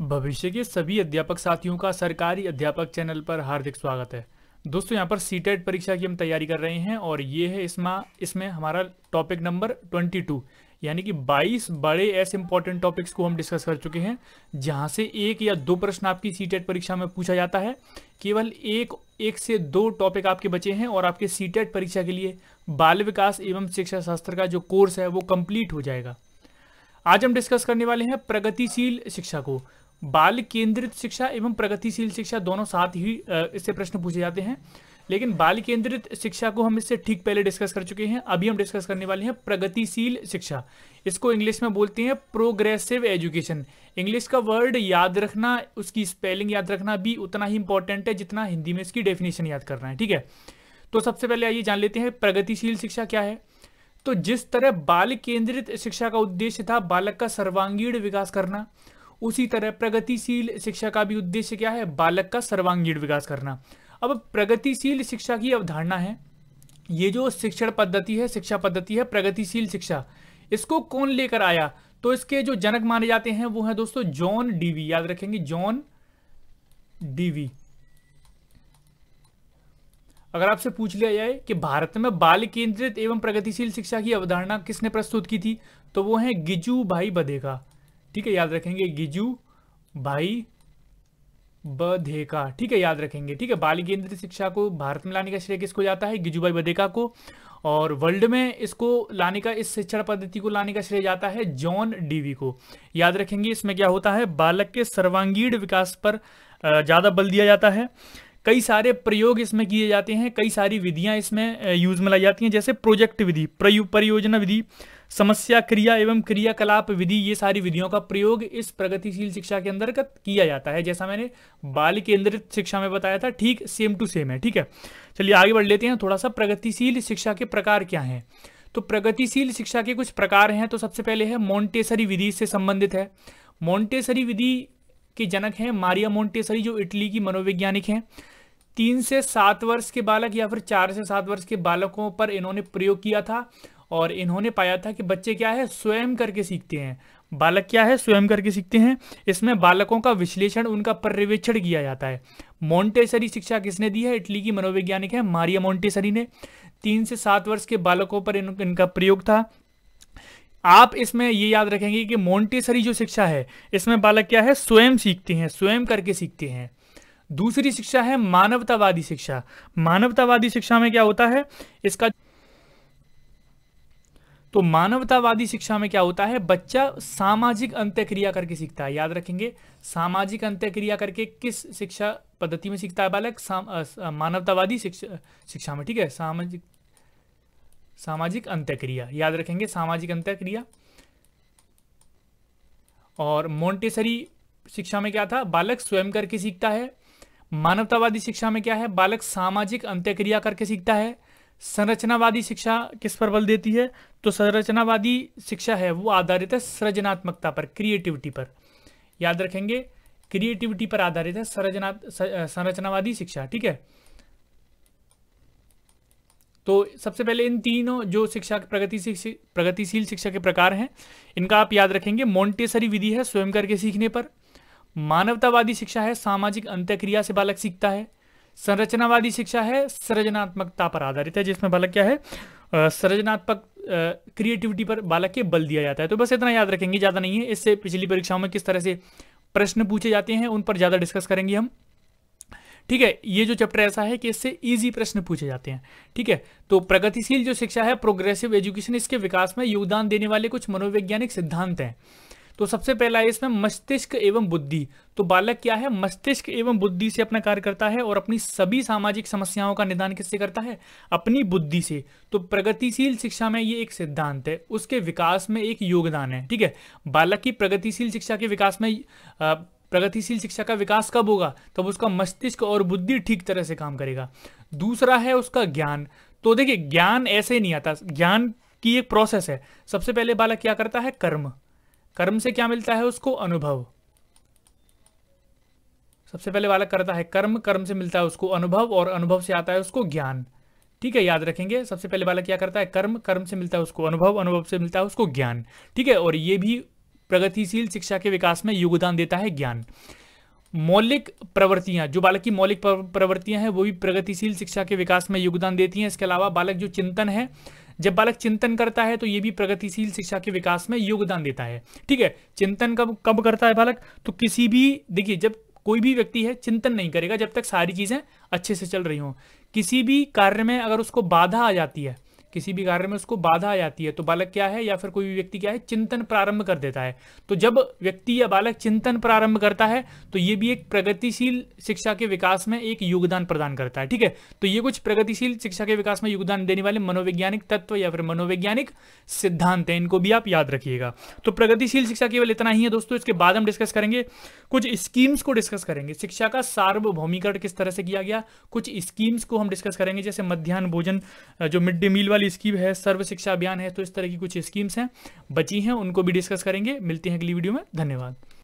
भविष्य के सभी अध्यापक साथियों का सरकारी अध्यापक चैनल पर हार्दिक स्वागत है दोस्तों यहाँ पर सी e परीक्षा की हम तैयारी कर रहे हैं और ये है इसमें इसमें हमारा टॉपिक नंबर 22 यानी कि 22 बड़े ऐसे इंपॉर्टेंट टॉपिक्स को हम डिस्कस कर चुके हैं जहाँ से एक या दो प्रश्न आपकी सी e परीक्षा में पूछा जाता है केवल एक एक से दो टॉपिक आपके बचे हैं और आपके सी e परीक्षा के लिए बाल विकास एवं शिक्षा शास्त्र का जो कोर्स है वो कंप्लीट हो जाएगा आज हम डिस्कस करने वाले हैं प्रगतिशील शिक्षा को बाल केंद्रित शिक्षा एवं प्रगतिशील शिक्षा दोनों साथ ही इससे प्रश्न पूछे जाते हैं लेकिन बाल केंद्रित शिक्षा को हम इससे ठीक पहले डिस्कस कर चुके हैं अभी हम डिस्कस करने वाले हैं प्रगतिशील शिक्षा इसको इंग्लिश में बोलते हैं प्रोग्रेसिव एजुकेशन इंग्लिश का वर्ड याद रखना उसकी स्पेलिंग याद रखना भी उतना ही इंपॉर्टेंट है जितना हिंदी में इसकी डेफिनेशन याद करना है ठीक है तो सबसे पहले आइए जान लेते हैं प्रगतिशील शिक्षा क्या है तो जिस तरह बाल केंद्रित शिक्षा का उद्देश्य था बालक का सर्वांगीण विकास करना उसी तरह प्रगतिशील शिक्षा का भी उद्देश्य क्या है बालक का सर्वांगीण विकास करना अब प्रगतिशील शिक्षा की अवधारणा है ये जो शिक्षण पद्धति है शिक्षा पद्धति है प्रगतिशील शिक्षा इसको कौन लेकर आया तो इसके जो जनक माने जाते हैं वो है दोस्तों जॉन डीवी याद रखेंगे जॉन डीवी अगर आपसे पूछ लिया जाए कि भारत में बाल केंद्रित एवं प्रगतिशील शिक्षा की अवधारणा किसने प्रस्तुत की थी तो वो है गिजू भाई बदेगा ठीक है याद रखेंगे गिजू भाई बधेका ठीक है याद रखेंगे ठीक है बाल केंद्रीय शिक्षा को भारत में लाने का श्रेय किसको जाता है भाई बधेका को और वर्ल्ड में इसको लाने का इस शिक्षण पद्धति को लाने का श्रेय जाता है जॉन डीवी को याद रखेंगे इसमें क्या होता है बालक के सर्वांगीण विकास पर ज़्यादा बल दिया जाता है कई सारे प्रयोग इसमें किए जाते हैं कई सारी विधियां इसमें यूज में लाई जाती हैं जैसे प्रोजेक्ट विधि परियोजना विधि समस्या क्रिया एवं क्रियाकलाप विधि ये सारी विधियों का प्रयोग इस प्रगतिशील शिक्षा के अंतर्गत किया जाता है जैसा मैंने बाल केंद्रित शिक्षा में बताया था ठीक सेम टू सेम है ठीक है चलिए आगे बढ़ लेते हैं थोड़ा सा प्रगतिशील शिक्षा के प्रकार क्या हैं तो प्रगतिशील शिक्षा के कुछ प्रकार हैं तो सबसे पहले है मोन्टेसरी विधि से संबंधित है मोन्टेसरी विधि के जनक हैं मारिया मोन्टेसरी जो इटली की मनोवैज्ञानिक हैं तीन से सात वर्ष के बालक या फिर चार से सात वर्ष के बालकों पर इन्होंने प्रयोग किया था और इन्होंने पाया था कि बच्चे क्या है स्वयं करके सीखते हैं बालक क्या है स्वयं करके सीखते हैं इसमें बालकों का विश्लेषण उनका पर्यवेक्षण किया जाता है मोन्टेसरी शिक्षा किसने दी है इटली की मनोवैज्ञानिक है मारिया मोन्टेसरी ने तीन से सात वर्ष के बालकों पर इन, इनका प्रयोग था आप इसमें ये याद रखेंगे कि मोन्टेसरी जो शिक्षा है इसमें बालक क्या है स्वयं सीखते हैं स्वयं करके सीखते हैं दूसरी शिक्षा है मानवतावादी शिक्षा मानवतावादी शिक्षा में क्या होता है इसका तो मानवतावादी शिक्षा में क्या होता है बच्चा सामाजिक अंत्यक्रिया करके सीखता है याद रखेंगे सामाजिक अंत्यक्रिया करके किस शिक्षा पद्धति में सीखता है बालक मानवतावादी शिक्षा शिक्षा में ठीक है सामाजिक सामाजिक अंत्यक्रिया याद रखेंगे सामाजिक अंत्यक्रिया और मोन्टेसरी शिक्षा में क्या था बालक स्वयं करके सीखता है मानवतावादी शिक्षा में क्या है बालक सामाजिक अंत्यक्रिया करके सीखता है संरचनावादी शिक्षा किस पर बल देती है तो संरचनावादी शिक्षा है वो आधारित है सृजनात्मकता पर क्रिएटिविटी पर याद रखेंगे क्रिएटिविटी पर आधारित है संरचनावादी शिक्षा ठीक है तो सबसे पहले इन तीनों जो शिक्षा प्रगतिशील प्रगतिशील शिक्षा के प्रकार हैं इनका आप याद रखेंगे मोन्टेसरी विधि है स्वयं करके सीखने पर मानवतावादी शिक्षा है सामाजिक अंत्यक्रिया से बालक सीखता है संरचनावादी शिक्षा है सृजनात्मकता पर आधारित है जिसमें बालक क्या है सृजनात्मक क्रिएटिविटी पर बालक के बल दिया जाता है तो बस इतना याद रखेंगे ज़्यादा नहीं है इससे पिछली परीक्षाओं में किस तरह से प्रश्न पूछे जाते हैं उन पर ज़्यादा डिस्कस करेंगे हम ठीक है ये जो चैप्टर ऐसा है कि इससे इजी प्रश्न पूछे जाते हैं ठीक है तो प्रगतिशील जो शिक्षा है प्रोग्रेसिव एजुकेशन इसके विकास में योगदान देने वाले कुछ मनोवैज्ञानिक सिद्धांत हैं तो सबसे पहला है इसमें मस्तिष्क एवं बुद्धि तो बालक क्या है मस्तिष्क एवं बुद्धि से अपना कार्य करता है और अपनी सभी सामाजिक समस्याओं का निदान किससे करता है अपनी बुद्धि से तो प्रगतिशील शिक्षा में ये एक सिद्धांत है उसके विकास में एक योगदान है ठीक है बालक की प्रगतिशील शिक्षा के विकास में प्रगतिशील शिक्षा का विकास कब होगा तब उसका मस्तिष्क और बुद्धि ठीक तरह से काम करेगा दूसरा है उसका ज्ञान तो देखिए ज्ञान ऐसे नहीं आता ज्ञान की एक प्रोसेस है सबसे पहले बालक क्या करता है कर्म कर्म से क्या मिलता है उसको अनुभव सबसे पहले वाला करता है कर्म कर्म से मिलता है उसको अनुभव और अनुभव से आता है उसको ज्ञान ठीक है याद रखेंगे सबसे पहले वाला क्या करता है कर्म कर्म से मिलता है उसको अनुभव अनुभव से मिलता है उसको ज्ञान ठीक है और ये भी प्रगतिशील शिक्षा के विकास में योगदान देता है ज्ञान मौलिक प्रवृत्तियां जो बालक की मौलिक प्रवृत्तियां हैं वो भी प्रगतिशील शिक्षा के विकास में योगदान देती हैं इसके अलावा बालक जो चिंतन है जब बालक चिंतन करता है तो ये भी प्रगतिशील शिक्षा के विकास में योगदान देता है ठीक है चिंतन कब कब करता है बालक तो किसी भी देखिए जब कोई भी व्यक्ति है चिंतन नहीं करेगा जब तक सारी चीज़ें अच्छे से चल रही हों किसी भी कार्य में अगर उसको बाधा आ जाती है किसी भी कार्य में उसको बाधा आ जाती है तो बालक क्या है या फिर कोई भी व्यक्ति क्या है चिंतन प्रारंभ कर देता है तो जब व्यक्ति या बालक चिंतन प्रारंभ करता है तो ये भी एक प्रगतिशील शिक्षा के विकास में एक योगदान प्रदान करता है ठीक है तो ये कुछ प्रगतिशील शिक्षा के विकास में योगदान देने वाले मनोवैज्ञानिक तत्व या फिर मनोवैज्ञानिक सिद्धांत है इनको भी आप याद रखिएगा तो प्रगतिशील शिक्षा केवल इतना ही है दोस्तों इसके बाद हम डिस्कस करेंगे कुछ स्कीम्स को डिस्कस करेंगे शिक्षा का सार्वभौमिकरण किस तरह से किया गया कुछ स्कीम्स को हम डिस्कस करेंगे जैसे मध्यान्ह भोजन जो मिड डे मील वाली दूसरी स्कीम है सर्व शिक्षा अभियान है तो इस तरह की कुछ स्कीम्स हैं बची हैं उनको भी डिस्कस करेंगे मिलते हैं अगली वीडियो में धन्यवाद